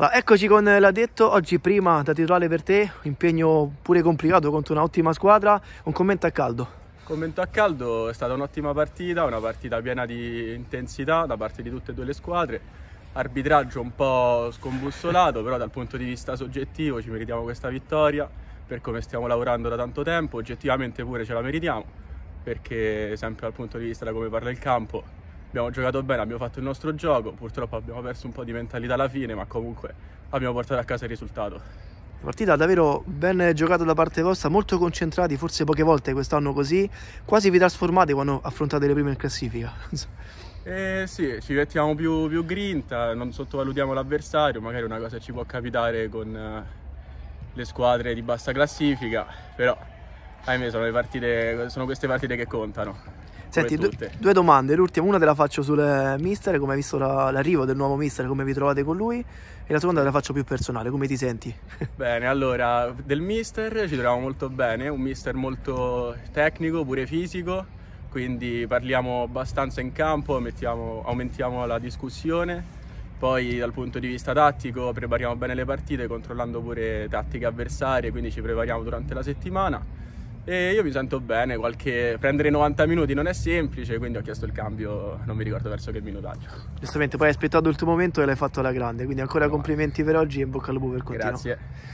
Allora, ah, eccoci con l'adetto, oggi prima da titolare per te, impegno pure complicato contro un'ottima squadra, un commento a caldo. Commento a caldo, è stata un'ottima partita, una partita piena di intensità da parte di tutte e due le squadre, arbitraggio un po' scombussolato, però dal punto di vista soggettivo ci meritiamo questa vittoria, per come stiamo lavorando da tanto tempo, oggettivamente pure ce la meritiamo, perché sempre dal punto di vista da come parla il campo abbiamo giocato bene, abbiamo fatto il nostro gioco, purtroppo abbiamo perso un po' di mentalità alla fine, ma comunque abbiamo portato a casa il risultato. Partita davvero ben giocata da parte vostra, molto concentrati, forse poche volte quest'anno così, quasi vi trasformate quando affrontate le prime in classifica. Eh sì, ci mettiamo più, più grinta, non sottovalutiamo l'avversario, magari una cosa ci può capitare con eh, le squadre di bassa classifica, però ahimè sono, partite, sono queste partite che contano. Senti, due, due domande. L'ultima, una te la faccio sul eh, mister, come hai visto l'arrivo del nuovo mister, come vi trovate con lui? E la seconda te la faccio più personale, come ti senti? Bene, allora, del mister ci troviamo molto bene, un mister molto tecnico, pure fisico, quindi parliamo abbastanza in campo, mettiamo, aumentiamo la discussione. Poi dal punto di vista tattico prepariamo bene le partite controllando pure tattiche avversarie, quindi ci prepariamo durante la settimana e io mi sento bene, qualche... prendere 90 minuti non è semplice, quindi ho chiesto il cambio, non mi ricordo verso che minutaggio. Giustamente, poi hai aspettato il tuo momento e l'hai fatto alla grande, quindi ancora no, complimenti no. per oggi e in bocca al lupo per continuare. Grazie.